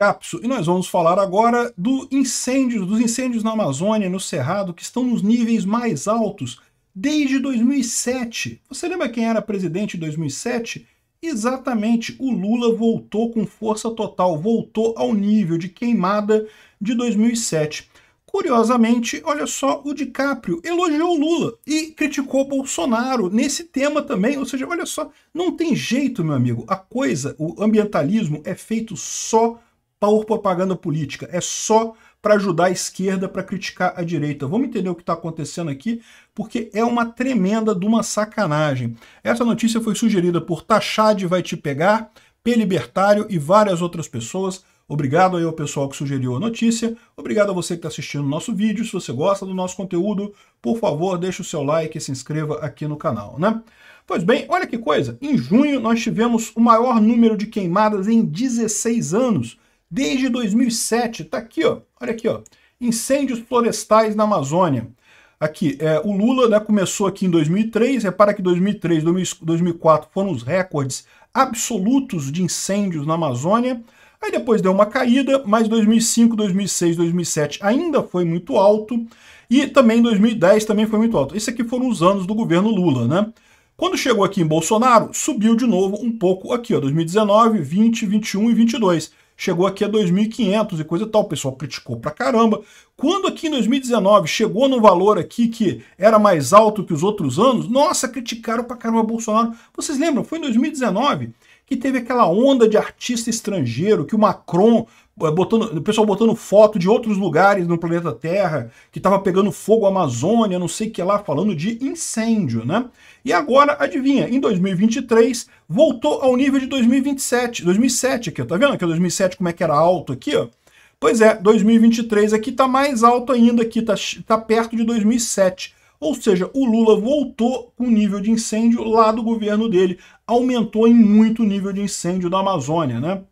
Capso, e nós vamos falar agora do incêndio, dos incêndios na Amazônia, no Cerrado, que estão nos níveis mais altos desde 2007. Você lembra quem era presidente em 2007? Exatamente, o Lula voltou com força total, voltou ao nível de queimada de 2007. Curiosamente, olha só, o DiCaprio elogiou Lula e criticou Bolsonaro nesse tema também. Ou seja, olha só, não tem jeito, meu amigo. A coisa, o ambientalismo é feito só por propaganda política. É só para ajudar a esquerda para criticar a direita. Vamos entender o que está acontecendo aqui, porque é uma tremenda de uma sacanagem. Essa notícia foi sugerida por Tachad Vai Te Pegar, P Libertário e várias outras pessoas. Obrigado aí ao pessoal que sugeriu a notícia. Obrigado a você que está assistindo o nosso vídeo. Se você gosta do nosso conteúdo, por favor, deixe o seu like e se inscreva aqui no canal, né? Pois bem, olha que coisa. Em junho nós tivemos o maior número de queimadas em 16 anos. Desde 2007, tá aqui, ó. Olha aqui, ó. Incêndios florestais na Amazônia. Aqui, é, o Lula né, começou aqui em 2003, repara que 2003 2004 foram os recordes absolutos de incêndios na Amazônia, aí depois deu uma caída, mas 2005, 2006, 2007 ainda foi muito alto, e também 2010 também foi muito alto. Esses aqui foram os anos do governo Lula, né? Quando chegou aqui em Bolsonaro, subiu de novo um pouco aqui, ó, 2019, 20, 21 e 22 chegou aqui a 2.500 e coisa e tal, o pessoal criticou pra caramba. Quando aqui em 2019 chegou no valor aqui que era mais alto que os outros anos, nossa, criticaram pra caramba Bolsonaro. Vocês lembram? Foi em 2019 que teve aquela onda de artista estrangeiro, que o Macron, eh, botando, o pessoal botando foto de outros lugares no planeta Terra, que estava pegando fogo a Amazônia, não sei o que lá, falando de incêndio, né? E agora, adivinha, em 2023, voltou ao nível de 2027, 2007 aqui, ó, tá vendo aqui 2007 como é que era alto aqui, ó? Pois é, 2023 aqui tá mais alto ainda, aqui tá, tá perto de 2007. Ou seja, o Lula voltou com o nível de incêndio lá do governo dele, aumentou em muito o nível de incêndio da Amazônia, né?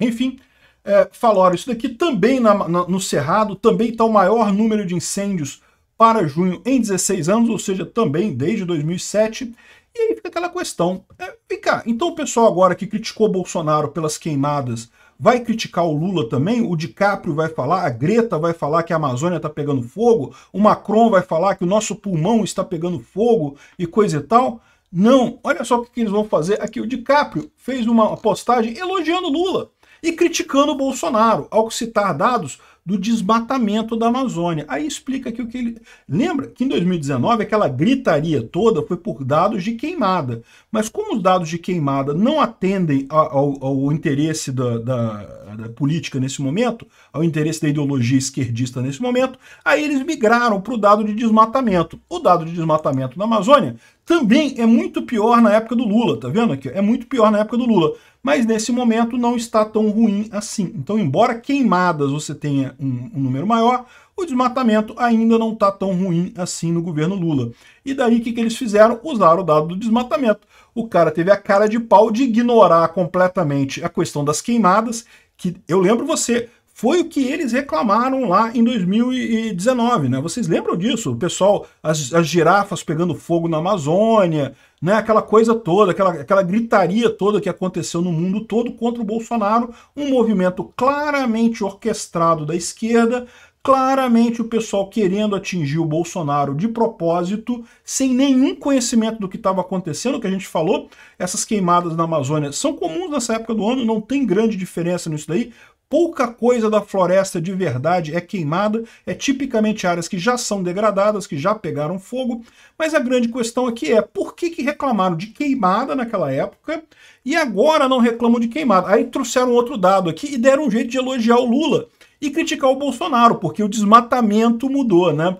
Enfim, é, falaram isso daqui também na, na, no Cerrado, também está o maior número de incêndios para junho em 16 anos, ou seja, também desde 2007. E aí fica aquela questão, é, vem cá, então o pessoal agora que criticou Bolsonaro pelas queimadas vai criticar o Lula também, o DiCaprio vai falar, a Greta vai falar que a Amazônia está pegando fogo, o Macron vai falar que o nosso pulmão está pegando fogo e coisa e tal. Não, olha só o que eles vão fazer. Aqui o DiCaprio fez uma postagem elogiando Lula e criticando o Bolsonaro, ao citar dados do desmatamento da Amazônia. Aí explica que o que ele. Lembra que em 2019 aquela gritaria toda foi por dados de queimada. Mas como os dados de queimada não atendem ao, ao interesse da, da, da política nesse momento, ao interesse da ideologia esquerdista nesse momento, aí eles migraram para o dado de desmatamento. O dado de desmatamento da Amazônia também é muito pior na época do Lula, tá vendo aqui? É muito pior na época do Lula. Mas nesse momento não está tão ruim assim. Então, embora queimadas você tenha um, um número maior, o desmatamento ainda não está tão ruim assim no governo Lula. E daí o que, que eles fizeram? Usaram o dado do desmatamento. O cara teve a cara de pau de ignorar completamente a questão das queimadas, que eu lembro você, foi o que eles reclamaram lá em 2019, né? Vocês lembram disso? O pessoal, as, as girafas pegando fogo na Amazônia, né? Aquela coisa toda, aquela, aquela gritaria toda que aconteceu no mundo todo contra o Bolsonaro, um movimento claramente orquestrado da esquerda, claramente o pessoal querendo atingir o Bolsonaro de propósito, sem nenhum conhecimento do que estava acontecendo, que a gente falou, essas queimadas na Amazônia são comuns nessa época do ano, não tem grande diferença nisso daí pouca coisa da floresta de verdade é queimada, é tipicamente áreas que já são degradadas, que já pegaram fogo, mas a grande questão aqui é por que, que reclamaram de queimada naquela época e agora não reclamam de queimada? Aí trouxeram outro dado aqui e deram um jeito de elogiar o Lula e criticar o Bolsonaro, porque o desmatamento mudou, né?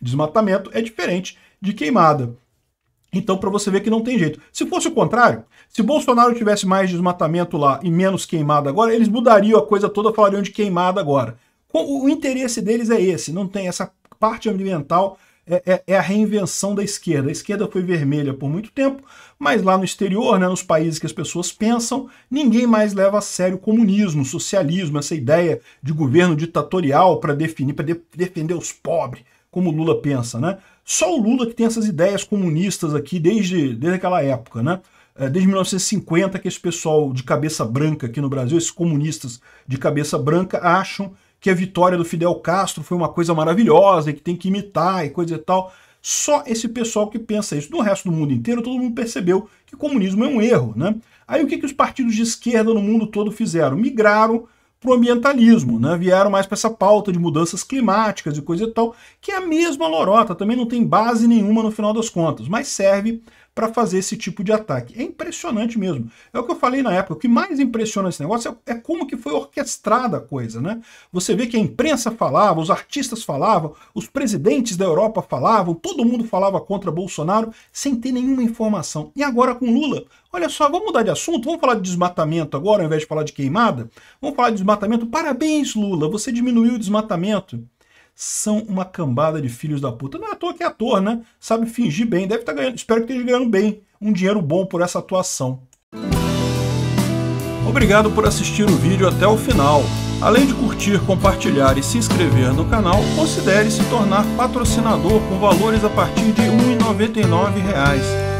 Desmatamento é diferente de queimada. Então, para você ver que não tem jeito. Se fosse o contrário, se Bolsonaro tivesse mais desmatamento lá e menos queimada agora, eles mudariam a coisa toda, falariam de queimada agora. O interesse deles é esse, não tem essa parte ambiental é, é, é, a reinvenção da esquerda. A esquerda foi vermelha por muito tempo, mas lá no exterior, né, nos países que as pessoas pensam, ninguém mais leva a sério o comunismo, o socialismo, essa ideia de governo ditatorial para definir, para de, defender os pobres, como Lula pensa, né? Só o Lula que tem essas ideias comunistas aqui desde, desde aquela época, né? É, desde 1950 que esse pessoal de cabeça branca aqui no Brasil, esses comunistas de cabeça branca, acham que a vitória do Fidel Castro foi uma coisa maravilhosa e que tem que imitar e coisa e tal. Só esse pessoal que pensa isso. No resto do mundo inteiro, todo mundo percebeu que comunismo é um erro, né? Aí o que, que os partidos de esquerda no mundo todo fizeram? Migraram para o ambientalismo, né? vieram mais para essa pauta de mudanças climáticas e coisa e tal, que é a mesma lorota, também não tem base nenhuma no final das contas, mas serve para fazer esse tipo de ataque. É impressionante mesmo. É o que eu falei na época. O que mais impressiona esse negócio é, é como que foi orquestrada a coisa, né? Você vê que a imprensa falava, os artistas falavam, os presidentes da Europa falavam, todo mundo falava contra Bolsonaro sem ter nenhuma informação. E agora com Lula, olha só, vamos mudar de assunto, vamos falar de desmatamento agora, ao invés de falar de queimada? Vamos falar de desmatamento? Parabéns, Lula, você diminuiu o desmatamento são uma cambada de filhos da puta. Não é à toa que é ator, né? Sabe fingir bem, deve estar tá ganhando, espero que esteja ganhando bem, um dinheiro bom por essa atuação. Obrigado por assistir o vídeo até o final. Além de curtir, compartilhar e se inscrever no canal, considere se tornar patrocinador com valores a partir de R$ 1,99